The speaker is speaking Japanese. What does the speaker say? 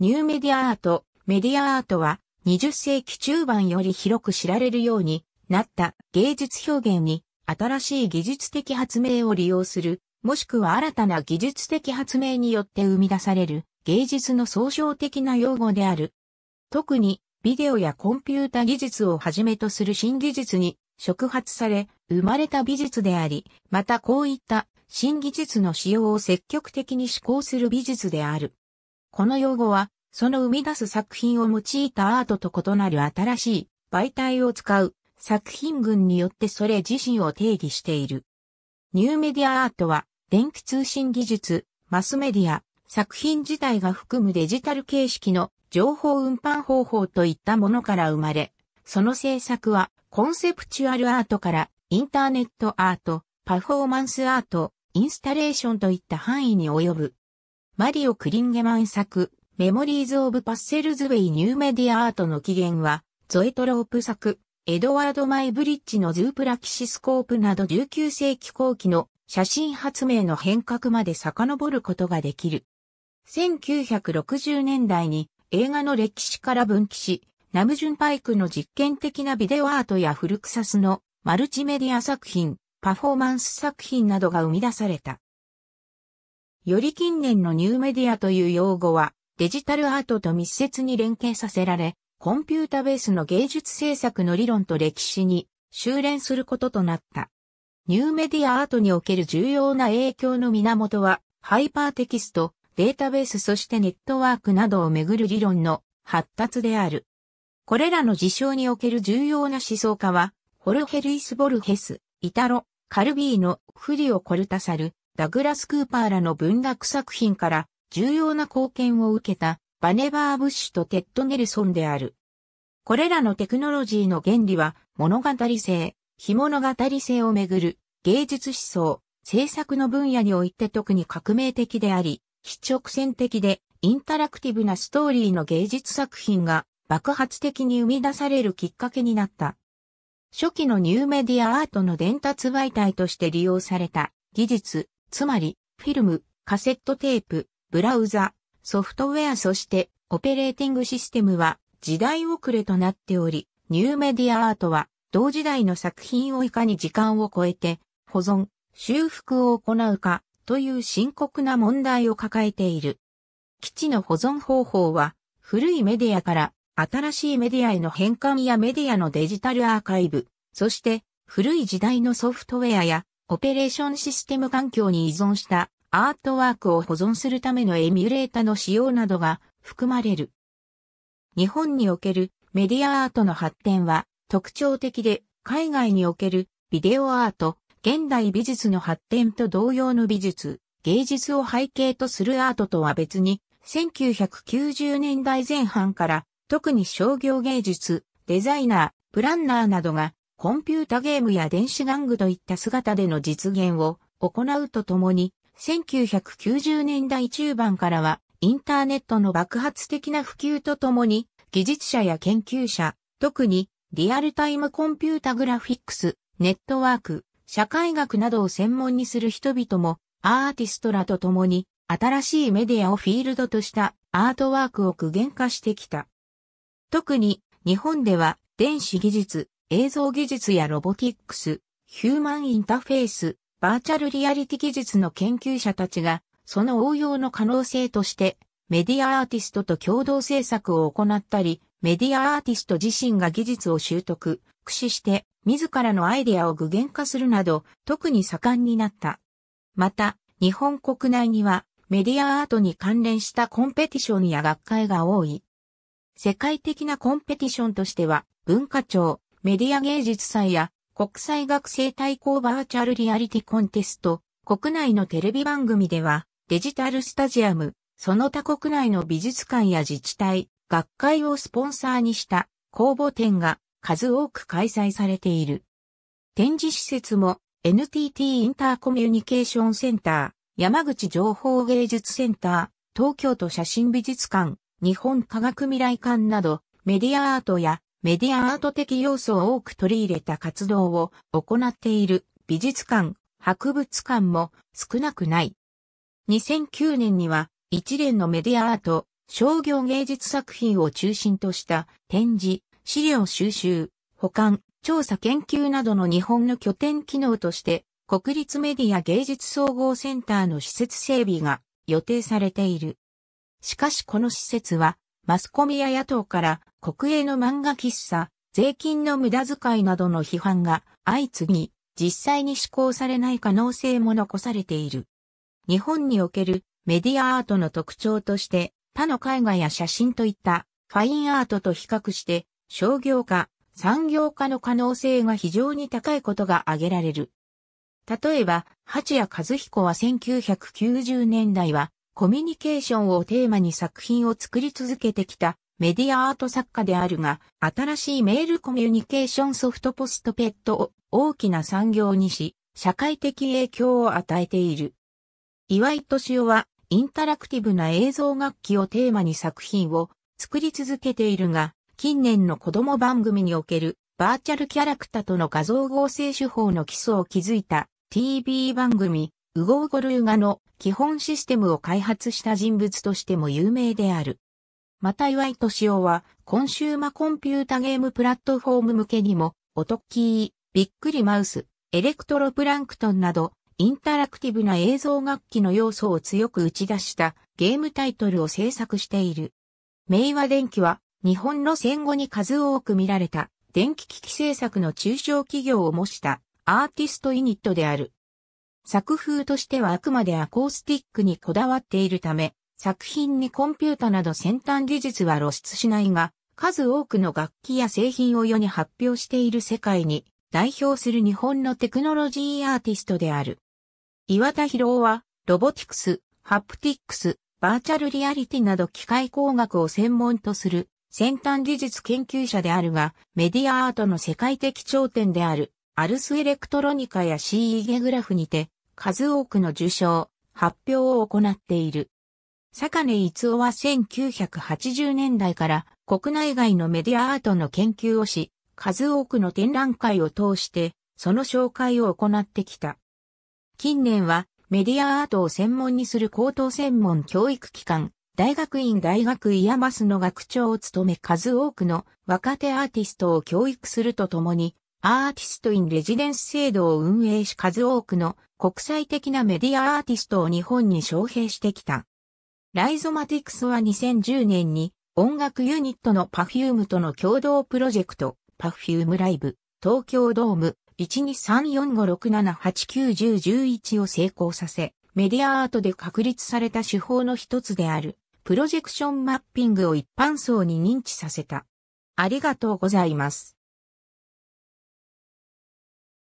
ニューメディアアート、メディアアートは20世紀中盤より広く知られるようになった芸術表現に新しい技術的発明を利用する、もしくは新たな技術的発明によって生み出される芸術の総称的な用語である。特にビデオやコンピュータ技術をはじめとする新技術に触発され生まれた美術であり、またこういった新技術の使用を積極的に施行する美術である。この用語は、その生み出す作品を用いたアートと異なる新しい媒体を使う作品群によってそれ自身を定義している。ニューメディアアートは、電気通信技術、マスメディア、作品自体が含むデジタル形式の情報運搬方法といったものから生まれ、その制作はコンセプチュアルアートからインターネットアート、パフォーマンスアート、インスタレーションといった範囲に及ぶ。マリオ・クリンゲマン作、メモリーズ・オブ・パッセルズ・ウェイ・ニューメディア・アートの起源は、ゾエトロープ作、エドワード・マイブリッジのズープラキシスコープなど19世紀後期の写真発明の変革まで遡ることができる。1960年代に映画の歴史から分岐し、ナムジュンパイクの実験的なビデオアートやフルクサスのマルチメディア作品、パフォーマンス作品などが生み出された。より近年のニューメディアという用語は、デジタルアートと密接に連携させられ、コンピュータベースの芸術制作の理論と歴史に修練することとなった。ニューメディアアートにおける重要な影響の源は、ハイパーテキスト、データベースそしてネットワークなどをめぐる理論の発達である。これらの事象における重要な思想家は、ホルヘルイス・ボルヘス、イタロ、カルビーノ、フリオ・コルタサル、ダグラス・クーパーらの文学作品から重要な貢献を受けたバネバー・ブッシュとテッド・ネルソンである。これらのテクノロジーの原理は物語性、非物語性をめぐる芸術思想、制作の分野において特に革命的であり、非直線的でインタラクティブなストーリーの芸術作品が爆発的に生み出されるきっかけになった。初期のニューメディアアートの伝達媒体として利用された技術、つまり、フィルム、カセットテープ、ブラウザ、ソフトウェアそしてオペレーティングシステムは時代遅れとなっており、ニューメディアアートは同時代の作品をいかに時間を超えて保存、修復を行うかという深刻な問題を抱えている。基地の保存方法は古いメディアから新しいメディアへの変換やメディアのデジタルアーカイブ、そして古い時代のソフトウェアやオペレーションシステム環境に依存したアートワークを保存するためのエミュレータの使用などが含まれる。日本におけるメディアアートの発展は特徴的で海外におけるビデオアート、現代美術の発展と同様の美術、芸術を背景とするアートとは別に1990年代前半から特に商業芸術、デザイナー、プランナーなどがコンピュータゲームや電子玩具といった姿での実現を行うとともに、1990年代中盤からは、インターネットの爆発的な普及とともに、技術者や研究者、特にリアルタイムコンピュータグラフィックス、ネットワーク、社会学などを専門にする人々も、アーティストらとともに、新しいメディアをフィールドとしたアートワークを具現化してきた。特に、日本では電子技術、映像技術やロボティックス、ヒューマンインターフェース、バーチャルリアリティ技術の研究者たちが、その応用の可能性として、メディアアーティストと共同制作を行ったり、メディアアーティスト自身が技術を習得、駆使して、自らのアイデアを具現化するなど、特に盛んになった。また、日本国内には、メディアアートに関連したコンペティションや学会が多い。世界的なコンペティションとしては、文化庁、メディア芸術祭や国際学生対抗バーチャルリアリティコンテスト、国内のテレビ番組ではデジタルスタジアム、その他国内の美術館や自治体、学会をスポンサーにした公募展が数多く開催されている。展示施設も NTT インターコミュニケーションセンター、山口情報芸術センター、東京都写真美術館、日本科学未来館などメディアアートやメディアアート的要素を多く取り入れた活動を行っている美術館、博物館も少なくない。2009年には一連のメディアアート、商業芸術作品を中心とした展示、資料収集、保管、調査研究などの日本の拠点機能として国立メディア芸術総合センターの施設整備が予定されている。しかしこの施設はマスコミや野党から国営の漫画喫茶、税金の無駄遣いなどの批判が相次ぎ、実際に施行されない可能性も残されている。日本におけるメディアアートの特徴として、他の絵画や写真といったファインアートと比較して商業化、産業化の可能性が非常に高いことが挙げられる。例えば、八谷和彦は1990年代はコミュニケーションをテーマに作品を作り続けてきたメディアアート作家であるが、新しいメールコミュニケーションソフトポストペットを大きな産業にし、社会的影響を与えている。岩井敏夫は、インタラクティブな映像楽器をテーマに作品を作り続けているが、近年の子供番組におけるバーチャルキャラクターとの画像合成手法の基礎を築いた TV 番組、ウゴウゴルーガの基本システムを開発した人物としても有名である。また岩井敏夫は、コンシューマコンピュータゲームプラットフォーム向けにも、オトッキー、びっくりマウス、エレクトロプランクトンなど、インタラクティブな映像楽器の要素を強く打ち出したゲームタイトルを制作している。明和電機は日本の戦後に数多く見られた電気機器制作の中小企業を模したアーティストユニットである。作風としてはあくまでアコースティックにこだわっているため、作品にコンピュータなど先端技術は露出しないが、数多くの楽器や製品を世に発表している世界に代表する日本のテクノロジーアーティストである。岩田博は、ロボティクス、ハプティックス、バーチャルリアリティなど機械工学を専門とする先端技術研究者であるが、メディアアートの世界的頂点である、アルスエレクトロニカや CE ゲグラフにて、数多くの受賞、発表を行っている。坂根逸夫は1980年代から国内外のメディアアートの研究をし、数多くの展覧会を通して、その紹介を行ってきた。近年は、メディアアートを専門にする高等専門教育機関、大学院大学イヤマスの学長を務め数多くの若手アーティストを教育するとともに、アーティストインレジデンス制度を運営し数多くの国際的なメディアアーティストを日本に招聘してきた。ライゾマティクスは2010年に音楽ユニットのパフュームとの共同プロジェクトパフュームライブ東京ドーム1234567891011を成功させ、メディアアートで確立された手法の一つであるプロジェクションマッピングを一般層に認知させた。ありがとうございます。